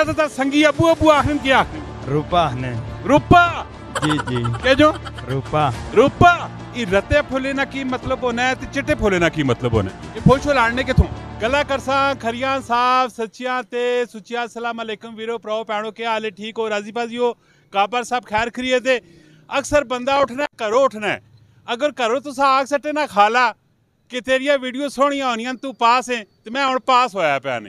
اکثر بندہ اگر آٹے نہ تیریا ویڈیو سونی ہونی تاس ہے پاس ہوا پیا نے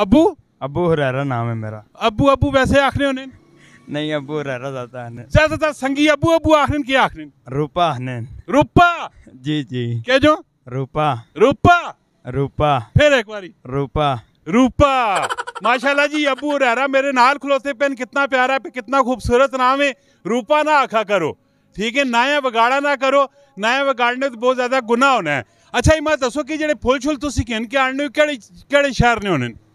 ابو ابو ہریرا نام ہے میرا ابو ابو ویسے آخنے آخرا سنگی ابو ابو آخنے آخنے روپا آخنے روپا جی جی جو روپا روپا روپا پھر ایک باری روپا روپا ماشاءاللہ جی ابو ہریرا میرے نال کھلوتے پین کتنا پیارا کتنا خوبصورت نام ہے روپا نہ آکھا کرو ٹھیک ہے نایا وگاڑا نہ کرو نایا وگاڑنے تو بہت زیادہ گناہ ہونا ہے اچھا یہ میں دسو کہ جڑے پھول فل شل تھین کے آننے ہوئے شہر نے ہونے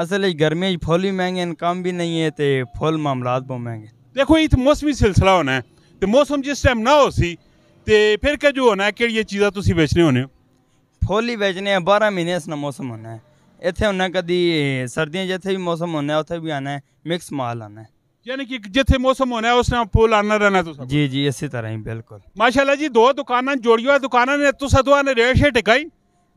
اصل ہی گرمی جی پھول پھول پھول بھی بھی مہنگے مہنگے ہیں ہیں نہیں ہے ہے ہے تے تے معاملات بہت دیکھو یہ تو موسمی سلسلہ ہونا ہونا موسم جس ٹائم نہ ہو ہو سی پھر کہ جو تسی بیچنے بیچنے ہونے بارہ مہینے اس موسم ہونا ہے ایتھے ہونا کدی سردیاں بھی موسم ہونا ہے بھی آنا ہے ہے ہے مکس مال آنا آنا یعنی کہ جتھے موسم ہونا اس نے رہنا تو جی جی اسی طرح ہی بالکل ماشاءاللہ جی دو دوکان نے نے ریٹ ٹکائی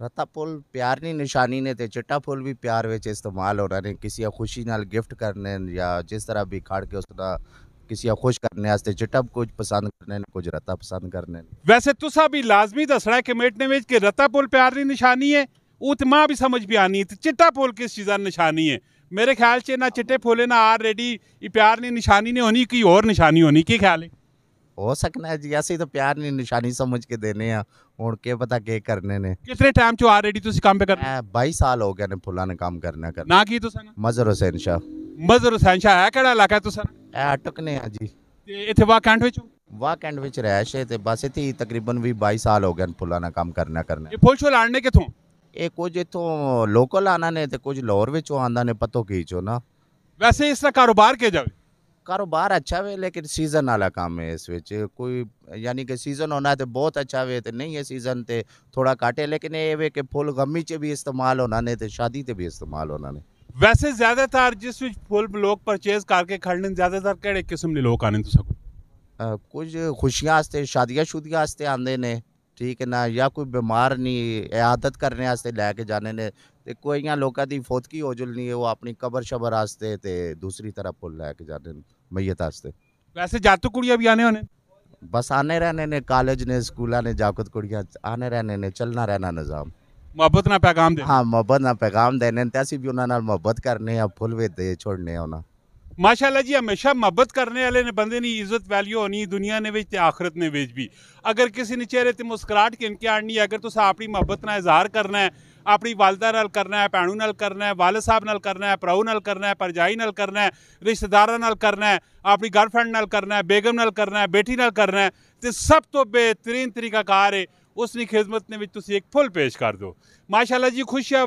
رتا پھول پیار کی نشانی نے تے چٹا پھول بھی پیار وچ استعمال ہو رہا یعنی نے کسی خوشی نال گفٹ کرنے یا جس طرح بھی کھاڑ کے اس طرح کسی خوش کرنے واسطے چٹا کچھ پسند کرنے نے کچھ رتا پسند کرنے نے ویسے تسا بھی لازمی دسنا ہے کہ مٹنے میں کہ رو پیار کی نشانی ہے وہ تو ماں بھی سمجھ بھی آنی چٹا پھول کس چیز نشانی ہے میرے خیال سے چٹے پل آلریڈی پیار نہیں نشانی نے ہونی کوئی اور نشانی ہونی کی خیال ہے ہو سکنا ہے جی اسی تو پیار نہیں نشانی سمجھ کے دینے ہاں ہوں کہ پتا کہ کرنے نے کتنے ٹائم چو آلریڈی تو کام پہ کر بائی سال ہو گئے نے پھلا نے کام کرنا کر نہ کی تو سن مظہر حسین شاہ مظہر حسین شاہ ہے کیڑا علاقہ تو سن اے اٹکنے ہاں جی ایتھے واکینٹ وچ واکینٹ وچ رہے شے تے بس ایتھے ہی تقریباً وی بائی سال ہو گئے نے پھلا نے کام کرنا کرنا یہ پھل چھول آنے کتھوں اے کچھ ایتھوں لوکل آنا نے تے کچھ لاہور وچوں آندا نے پتہ کی چوں نا ویسے اس طرح کاروبار کے جاوے ਕਾਰੋਬਾਰ ਅੱਛਾ ਵੇ ਲੇਕਿਨ ਸੀਜ਼ਨ ਵਾਲਾ ਕੰਮ ਹੈ ਇਸ ਵਿੱਚ ਕੋਈ ਯਾਨੀ ਕਿ ਸੀਜ਼ਨ ਹੋਣਾ ਤੇ ਬਹੁਤ ਅੱਛਾ ਵੇ ਤੇ ਨਹੀਂ ਹੈ ਸੀਜ਼ਨ ਤੇ ਥੋੜਾ ਘਾਟੇ ਲੇਕਿਨ ਇਹ ਵੇ ਕਿ ਫੁੱਲ ਗੰਮੀ 'ਚ ਵੀ ਇਸਤੇਮਾਲ ਹੋਣਾ ਨੇ ਤੇ ਸ਼ਾਦੀ ਤੇ ਵੀ ਇਸਤੇਮਾਲ ਹੋਣਾ ਨੇ ਵੈਸੇ ਜ਼ਿਆਦਾਤਰ ਜਿਸ ਵਿੱਚ ਫੁੱਲ ਲੋਕ ਪਰਚੇਸ ਕਰਕੇ ਖੜਨ ਜ਼ਿਆਦਾਤਰ ਕਿਹੜੇ ਕਿਸਮ ਦੇ ਲੋਕ ਆਣੇ ਤੁਸੀਂ ਕੁਝ ਖੁਸ਼ੀਆਂ ਵਾਸਤੇ ਸ਼ਾਦੀਆਂ ਸ਼ੁਦੀਆਂ ਵਾਸਤੇ ਆਂਦੇ ਨੇ ਠੀਕ ਹੈ ਨਾ ਜਾਂ ਕੋਈ ਬਿਮਾਰ ਨਹੀਂ ਇਆਦਤ ਕਰਨੇ ਵਾਸਤੇ ਲੈ ਕੇ ਜਾਣੇ ਨੇ ਤੇ ਕੋਈਆਂ ਲੋਕਾਂ ਦੀ ਫੋਤਕੀ ਹੋ ਜੁਲਣੀ ਹੈ ਉਹ ਆਪਣੀ ਕਬਰ ਸ਼ਬਰ ਆਸਤੇ ਤੇ ਦੂਸਰੀ ਤਰਫ ਪੁੱਲ ਲੈ ਕੇ ਜਾਂਦੇ ਮਈਤ ਆਸਤੇ ਵੈਸੇ ਜਾਤੂ ਕੁੜੀਆਂ ਵੀ ਆਨੇ ਹੋਣੇ ਬਸ ਆਨੇ ਰਹਿਣੇ ਨੇ ਕਾਲਜ ਨੇ ਸਕੂਲਾਂ ਨੇ ਜਾਕਤ ਕੁੜੀਆਂ ਆਨੇ ਰਹਿਣੇ ਨੇ ਚੱਲਣਾ ਰਹਿਣਾ ਨਿਜ਼ਾਮ ਮੁਹੱਬਤ ਨਾਲ ਪੈਗਾਮ ਦੇ ਹਾਂ ਮੁਹੱਬਤ ਨਾਲ ਪੈਗਾਮ ਦੇ ਨੇ ਤੇ ਅਸੀਂ ਵੀ ਉਹਨਾਂ ਨਾਲ ਮੁਹੱਬਤ ਕਰਨੇ ਆ ਫੁੱਲ ਵੇ ਦੇ ਛੋੜਨੇ ਆ ਉਹਨਾਂ ਮਾਸ਼ਾਅੱਲਾ ਜੀ ਹਮੇਸ਼ਾ ਮੁਹੱਬਤ ਕਰਨੇ ਵਾਲੇ ਨੇ ਬੰਦੇ ਦੀ ਇੱਜ਼ਤ ਵੈਲਿਊ ਹੋਣੀ ਦੁਨੀਆ ਨੇ ਵਿੱਚ ਤੇ ਆਖਰਤ ਨੇ ਵਿੱਚ ਵੀ ਅਗਰ ਕਿਸੇ ਨੇ ਚਿਹਰੇ ਤੇ ਮੁਸਕਰਾਟ ਕੇ ਕਿਨਕੇ ਆਣੀ ਅਗਰ ਤੁਸੀਂ ਆਪਣੀ ਮੁਹੱਬਤ ਨਾਲ ਇਜ਼ਹਾਰ ਕਰਨਾ ਹੈ ਆਪਣੀ ਵਾਲਦਾ ਨਾਲ ਕਰਨਾ ਹੈ ਭੈਣੂ ਨਾਲ ਕਰਨਾ ਹੈ ਵਾਲਦ ਸਾਹਿਬ ਨਾਲ ਕਰਨਾ ਹੈ ਪ੍ਰਾਉ ਨਾਲ ਕਰਨਾ ਹੈ ਪਰਜਾਈ ਨਾਲ ਕਰਨਾ ਹੈ ਰਿਸ਼ਤੇਦਾਰਾਂ ਨਾਲ ਕਰਨਾ ਹੈ ਆਪਣੀ ਗਰਲਫ੍ਰੈਂਡ ਨਾਲ ਕਰਨਾ ਹੈ ਬੇਗਮ ਨਾਲ ਕਰਨਾ ਹੈ ਬੇਟੀ ਨਾਲ ਕਰਨਾ ਹੈ ਤੇ ਸਭ ਤੋਂ ਬਿਹਤਰੀਨ ਤਰੀਕਾ ਕਾਰ ਹੈ ਉਸ ਦੀ ਖਿਦਮਤ ਦੇ ਵਿੱਚ ਤੁਸੀਂ ਇੱਕ ਫੁੱਲ ਪੇਸ਼ ਕਰ ਦਿਓ ਮਾਸ਼ਾਅੱਲਾ ਜੀ ਖੁਸ਼ੀਆਂ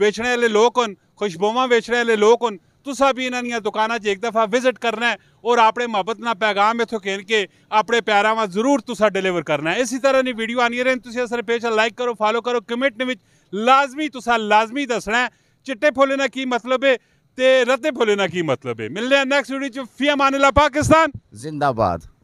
ਵੇਚਣ ਵਾਲੇ ਲੋਕ ਹਨ ਖੁਸ਼ਬੂਆਂ ਵੇਚਣ ਵਾਲੇ ਲੋਕ ਹਨ ਤੁਸੀਂ ਵੀ ਇਹਨਾਂ ਦੀਆਂ ਦੁਕਾਨਾਂ 'ਚ ਇੱਕ ਦਫਾ ਵਿਜ਼ਿਟ ਕਰਨਾ ਔਰ ਆਪਣੇ ਮੁਹੱਬਤ ਨਾਲ ਪੈਗਾਮ ਇਥੋਂ ਕਹਿਣ ਕੇ ਆਪਣੇ ਪਿਆਰਾਂ ਵਾਂ ਜ਼ਰੂਰ ਤੁਸੀਂ ਡਿਲੀਵਰ ਕਰਨਾ ਇਸੇ ਤਰ੍ਹਾਂ ਦੀ ਵੀਡੀਓ ਆਣੀ ਰਹਿਣ ਤੁਸੀਂ ਅਸਰ ਪੇਜ ਲਾਈਕ ਕਰੋ ਫਾਲੋ ਕਰੋ ਕਮੈਂਟ ਵਿੱਚ ਲਾਜ਼ਮੀ ਤੁਸੀਂ ਲਾਜ਼ਮੀ ਦੱਸਣਾ ਚਿੱਟੇ ਫੁੱਲੇ ਨਾਲ ਕੀ ਮਤਲਬ ਹੈ ਤੇ ਰੱਤੇ ਫੁੱਲੇ ਨਾਲ ਕੀ ਮਤਲਬ ਹੈ ਮਿਲਦੇ ਆ ਨੈਕਸਟ ਵੀਡੀਓ ਚ ਫੀਆ ਮਾਨਲਾ ਪਾਕਿਸਤਾਨ ਜ਼ਿੰਦਾਬਾਦ